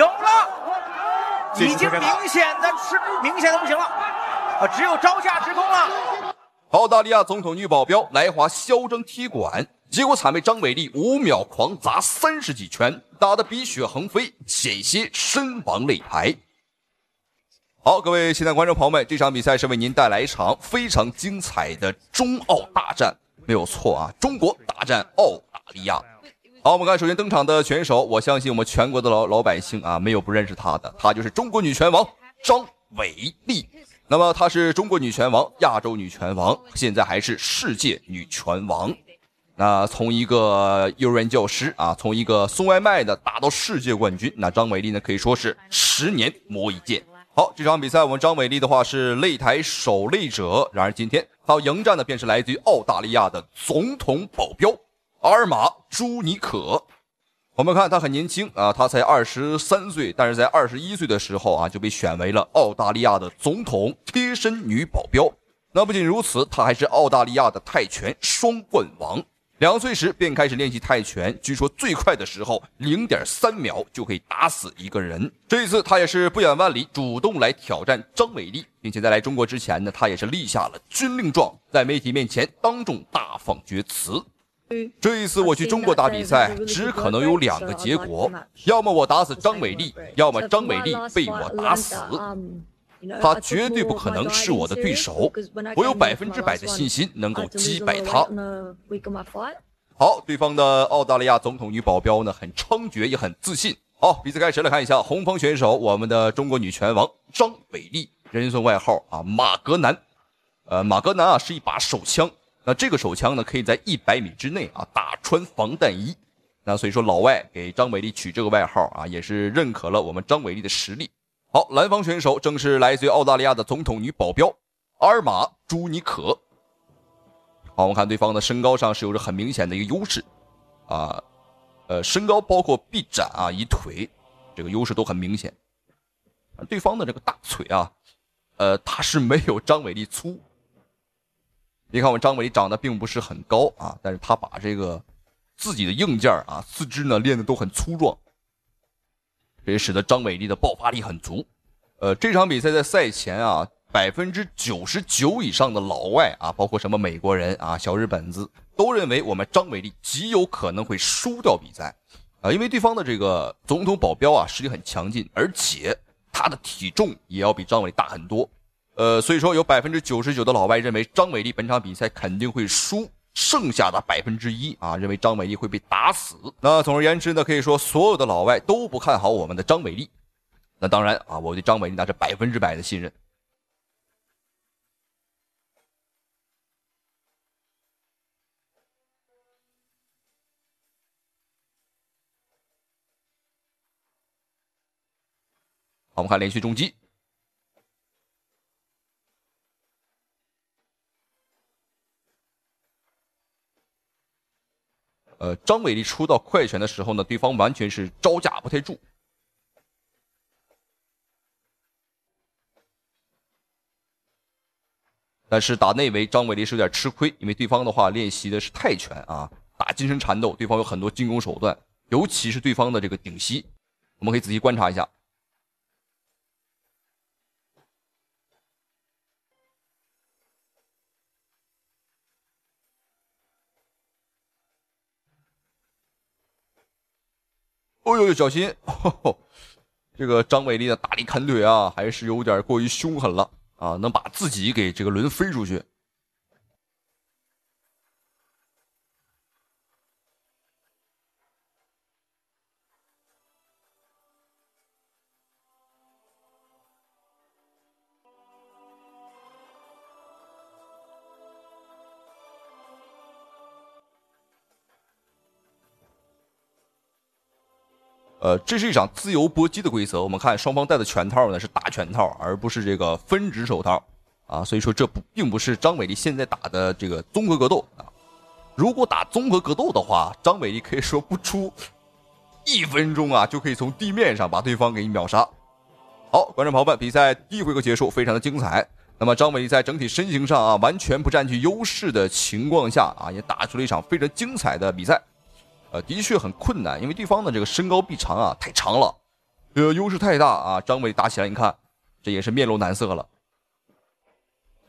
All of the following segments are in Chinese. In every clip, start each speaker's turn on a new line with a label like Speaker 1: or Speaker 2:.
Speaker 1: 有了，
Speaker 2: 已经明
Speaker 1: 显的，是明显的不行了，啊，只有招架之功了。澳大利亚总统女保镖来华嚣张踢馆，结果惨被张伟丽五秒狂砸三十几拳，打得鼻血横飞，险些身亡擂台。好，各位现在观众朋友们，这场比赛是为您带来一场非常精彩的中澳大战，没有错啊，中国大战澳大利亚。好，我们看首先登场的选手，我相信我们全国的老老百姓啊，没有不认识他的，他就是中国女拳王张伟丽。那么她是中国女拳王、亚洲女拳王，现在还是世界女拳王。那从一个幼儿园教师啊，从一个送外卖的，打到世界冠军，那张伟丽呢，可以说是十年磨一剑。好，这场比赛我们张伟丽的话是擂台守擂者，然而今天她要迎战的便是来自于澳大利亚的总统保镖。阿尔玛朱尼可，我们看她很年轻啊，她才二十三岁，但是在二十一岁的时候啊就被选为了澳大利亚的总统贴身女保镖。那不仅如此，她还是澳大利亚的泰拳双冠王，两岁时便开始练习泰拳，据说最快的时候零点三秒就可以打死一个人。这一次她也是不远万里主动来挑战张伟丽，并且在来中国之前呢，她也是立下了军令状，在媒体面前当众大放厥词。这一次我去中国打比赛，只可能有两个结果：要么我打死张美丽，要么张美丽被我打死。她绝对不可能是我的对手，我有百分之百的信心能够击败她。好，对方的澳大利亚总统女保镖呢，很猖獗，也很自信。好，比赛开始了，看一下红方选手，我们的中国女拳王张美丽，人送外号啊马格南。呃，马格南啊是一把手枪。那这个手枪呢，可以在一百米之内啊打穿防弹衣。那所以说，老外给张伟丽取这个外号啊，也是认可了我们张伟丽的实力。好，蓝方选手正是来自于澳大利亚的总统女保镖阿尔玛朱尼可。好，我们看对方的身高上是有着很明显的一个优势啊，呃，身高包括臂展啊，以腿这个优势都很明显。对方的这个大腿啊，呃，他是没有张伟丽粗。你看，我们张伟长得并不是很高啊，但是他把这个自己的硬件啊，四肢呢练得都很粗壮，这也使得张伟丽的爆发力很足。呃，这场比赛在赛前啊，百分之九十九以上的老外啊，包括什么美国人啊、小日本子，都认为我们张伟丽极有可能会输掉比赛啊，因为对方的这个总统保镖啊，实力很强劲，而且他的体重也要比张伟大很多。呃，所以说有百分之九十九的老外认为张伟丽本场比赛肯定会输，剩下的百分之一啊，认为张伟丽会被打死。那总而言之呢，可以说所有的老外都不看好我们的张伟丽。那当然啊，我对张伟丽那是百分之百的信任。我们看连续重击。张伟丽出到快拳的时候呢，对方完全是招架不太住。但是打内围，张伟丽是有点吃亏，因为对方的话练习的是泰拳啊，打近身缠斗，对方有很多进攻手段，尤其是对方的这个顶膝，我们可以仔细观察一下。哦呦，呦，小心！这个张伟丽的大力砍腿啊，还是有点过于凶狠了啊，能把自己给这个轮飞出去。呃，这是一场自由搏击的规则。我们看双方戴的拳套呢是大拳套，而不是这个分指手套啊。所以说这不并不是张伟丽现在打的这个综合格斗啊。如果打综合格斗的话，张伟丽可以说不出一分钟啊，就可以从地面上把对方给秒杀。好，观众朋友们，比赛第一回合结束，非常的精彩。那么张伟丽在整体身形上啊，完全不占据优势的情况下啊，也打出了一场非常精彩的比赛。呃，的确很困难，因为对方的这个身高臂长啊太长了，呃，优势太大啊。张伟打起来，你看这也是面露难色了，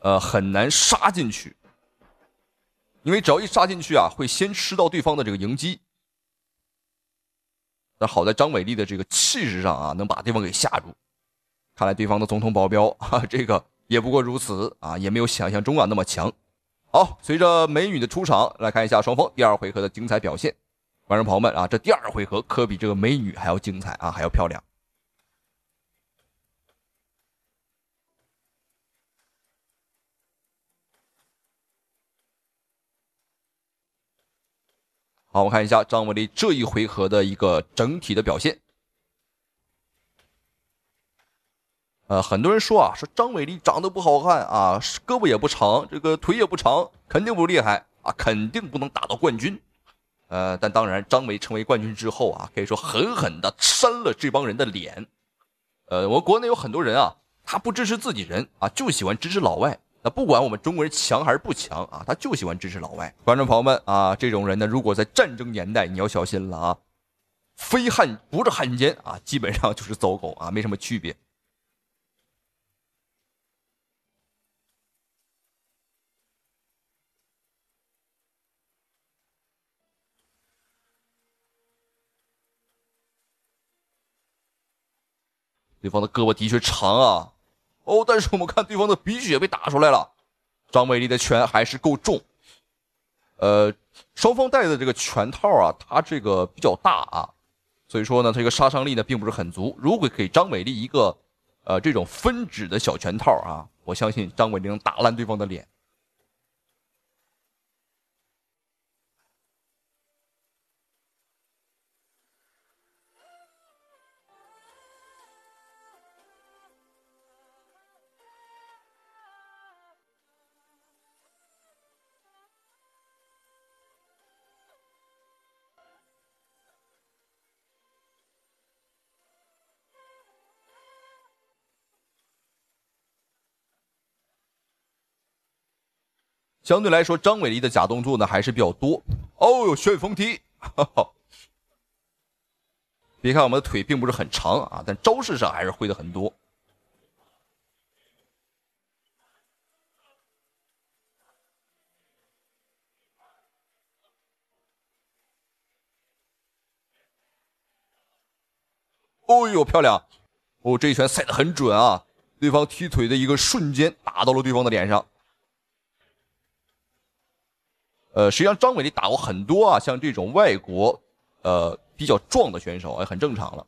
Speaker 1: 呃，很难杀进去，因为只要一杀进去啊，会先吃到对方的这个迎击。但好在张伟丽的这个气势上啊，能把对方给吓住。看来对方的总统保镖，这个也不过如此啊，也没有想象中啊那么强。好，随着美女的出场，来看一下双方第二回合的精彩表现。观众朋友们啊，这第二回合可比这个美女还要精彩啊，还要漂亮。好，我看一下张伟丽这一回合的一个整体的表现。呃，很多人说啊，说张伟丽长得不好看啊，胳膊也不长，这个腿也不长，肯定不厉害啊，肯定不能打到冠军。呃，但当然，张伟成为冠军之后啊，可以说狠狠的扇了这帮人的脸。呃，我们国内有很多人啊，他不支持自己人啊，就喜欢支持老外。那不管我们中国人强还是不强啊，他就喜欢支持老外。观众朋友们啊，这种人呢，如果在战争年代，你要小心了啊，非汉不是汉奸啊，基本上就是走狗啊，没什么区别。对方的胳膊的确长啊，哦，但是我们看对方的鼻血被打出来了，张美丽的拳还是够重，呃，双方戴的这个拳套啊，它这个比较大啊，所以说呢，它这个杀伤力呢并不是很足。如果给张美丽一个，呃，这种分指的小拳套啊，我相信张美丽能打烂对方的脸。相对来说，张伟丽的假动作呢还是比较多。哦呦，旋风踢！别看我们的腿并不是很长啊，但招式上还是会的很多。哦呦，漂亮！哦，这一拳塞的很准啊！对方踢腿的一个瞬间，打到了对方的脸上。呃，实际上张伟丽打过很多啊，像这种外国，呃，比较壮的选手，哎，很正常了，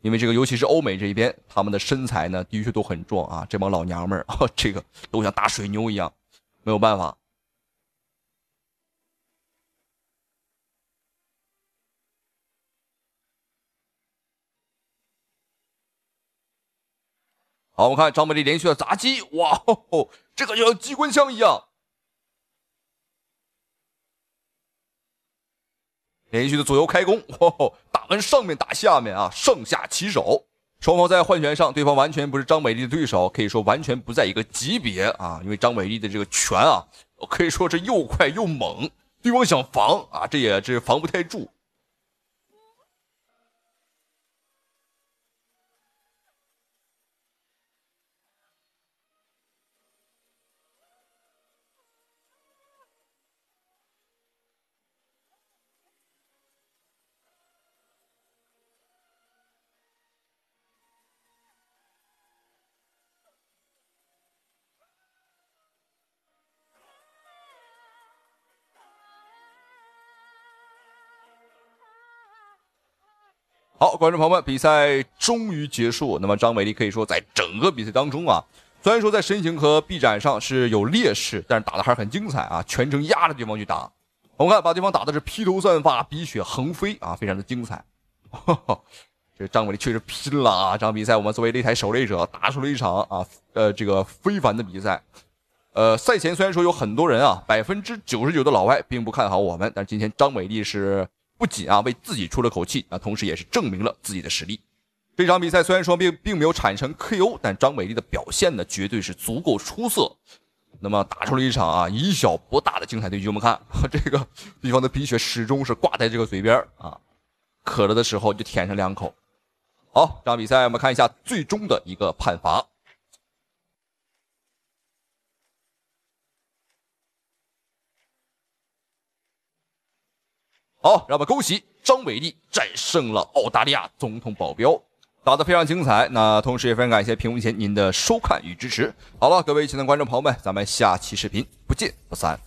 Speaker 1: 因为这个尤其是欧美这一边，他们的身材呢，的确都很壮啊，这帮老娘们儿，这个都像大水牛一样，没有办法。好，我们看张伟丽连续的砸击，哇，这个就像机关枪一样。连续的左右开弓，打 完上面打下面啊，上下起手。双方在换拳上，对方完全不是张美丽的对手，可以说完全不在一个级别啊。因为张美丽的这个拳啊，可以说是又快又猛，对方想防啊，这也这防不太住。好，观众朋友们，比赛终于结束。那么张美丽可以说在整个比赛当中啊，虽然说在身形和臂展上是有劣势，但是打的还是很精彩啊！全程压着对方去打，我们看把对方打的是披头散发、鼻血横飞啊，非常的精彩。这张美丽确实拼了啊！这场比赛我们作为擂台守擂者，打出了一场啊，呃，这个非凡的比赛。呃，赛前虽然说有很多人啊，百分之九十九的老外并不看好我们，但是今天张美丽是。不仅啊为自己出了口气，啊，同时也是证明了自己的实力。这场比赛虽然说并并没有产生 KO，但张美丽的表现呢绝对是足够出色。那么打出了一场啊以小博大的精彩对决。我们看 这个对方的鼻血始终是挂在这个嘴边啊，渴了的时候就舔上两口。好，这场比赛我们看一下最终的一个判罚。好，让我们恭喜张伟丽战胜了澳大利亚总统保镖，打得非常精彩。那同时，也非常感谢屏幕前您的收看与支持。好了，各位亲爱的观众朋友们，咱们下期视频不见不散。